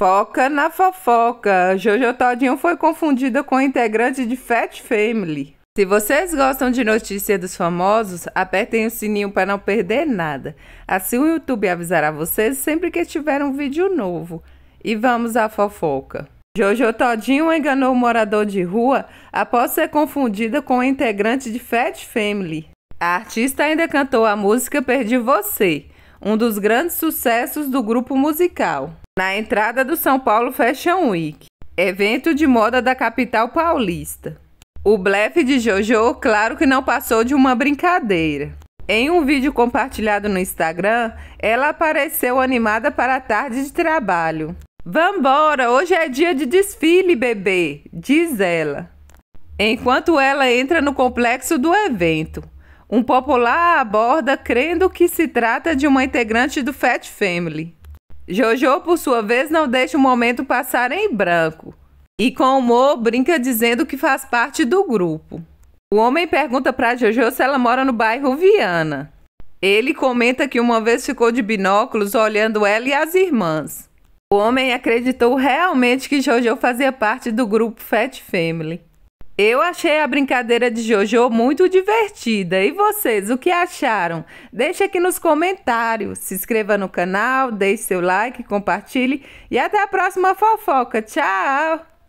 Foca na fofoca. Jojo Todinho foi confundida com integrante de Fat Family. Se vocês gostam de notícia dos famosos, apertem o sininho para não perder nada. Assim o YouTube avisará vocês sempre que tiver um vídeo novo. E vamos à fofoca. Jojo Todinho enganou o morador de rua após ser confundida com o integrante de Fat Family. A artista ainda cantou a música Perdi Você, um dos grandes sucessos do grupo musical na entrada do São Paulo Fashion Week, evento de moda da capital paulista. O blefe de JoJo, claro que não passou de uma brincadeira. Em um vídeo compartilhado no Instagram, ela apareceu animada para a tarde de trabalho. Vambora, hoje é dia de desfile, bebê, diz ela. Enquanto ela entra no complexo do evento, um popular aborda crendo que se trata de uma integrante do Fat Family. Jojo, por sua vez, não deixa o momento passar em branco e com humor brinca dizendo que faz parte do grupo. O homem pergunta para Jojo se ela mora no bairro Viana. Ele comenta que uma vez ficou de binóculos olhando ela e as irmãs. O homem acreditou realmente que Jojo fazia parte do grupo Fat Family. Eu achei a brincadeira de Jojo muito divertida. E vocês, o que acharam? Deixe aqui nos comentários. Se inscreva no canal, deixe seu like, compartilhe e até a próxima fofoca. Tchau!